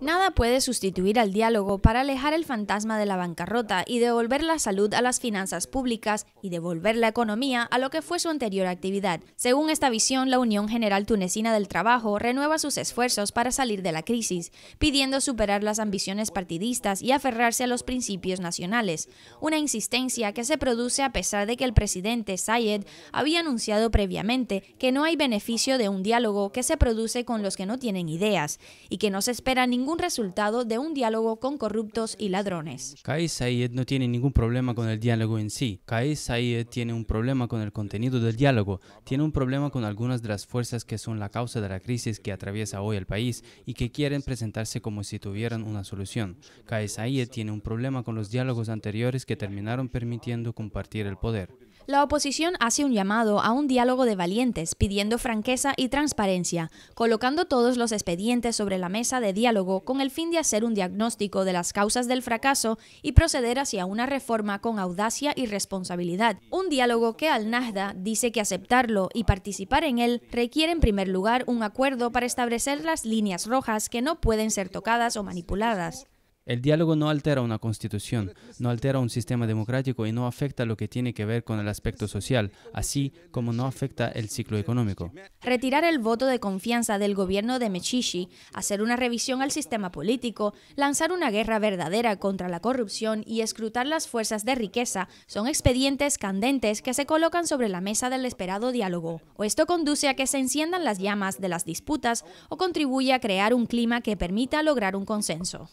Nada puede sustituir al diálogo para alejar el fantasma de la bancarrota y devolver la salud a las finanzas públicas y devolver la economía a lo que fue su anterior actividad. Según esta visión, la Unión General Tunecina del Trabajo renueva sus esfuerzos para salir de la crisis, pidiendo superar las ambiciones partidistas y aferrarse a los principios nacionales, una insistencia que se produce a pesar de que el presidente Sayed había anunciado previamente que no hay beneficio de un diálogo que se produce con los que no tienen ideas y que no se espera ningún resultado de un diálogo con corruptos y ladrones. Kais Saied no tiene ningún problema con el diálogo en sí. Kais Saied tiene un problema con el contenido del diálogo, tiene un problema con algunas de las fuerzas que son la causa de la crisis que atraviesa hoy el país y que quieren presentarse como si tuvieran una solución. Kais Saied tiene un problema con los diálogos anteriores que terminaron permitiendo compartir el poder. La oposición hace un llamado a un diálogo de valientes, pidiendo franqueza y transparencia, colocando todos los expedientes sobre la mesa de diálogo con el fin de hacer un diagnóstico de las causas del fracaso y proceder hacia una reforma con audacia y responsabilidad. Un diálogo que Al-Nahda dice que aceptarlo y participar en él requiere en primer lugar un acuerdo para establecer las líneas rojas que no pueden ser tocadas o manipuladas. El diálogo no altera una constitución, no altera un sistema democrático y no afecta lo que tiene que ver con el aspecto social, así como no afecta el ciclo económico. Retirar el voto de confianza del gobierno de Mechichi, hacer una revisión al sistema político, lanzar una guerra verdadera contra la corrupción y escrutar las fuerzas de riqueza son expedientes candentes que se colocan sobre la mesa del esperado diálogo. O esto conduce a que se enciendan las llamas de las disputas o contribuye a crear un clima que permita lograr un consenso.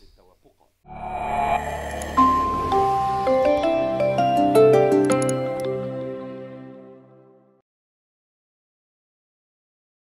you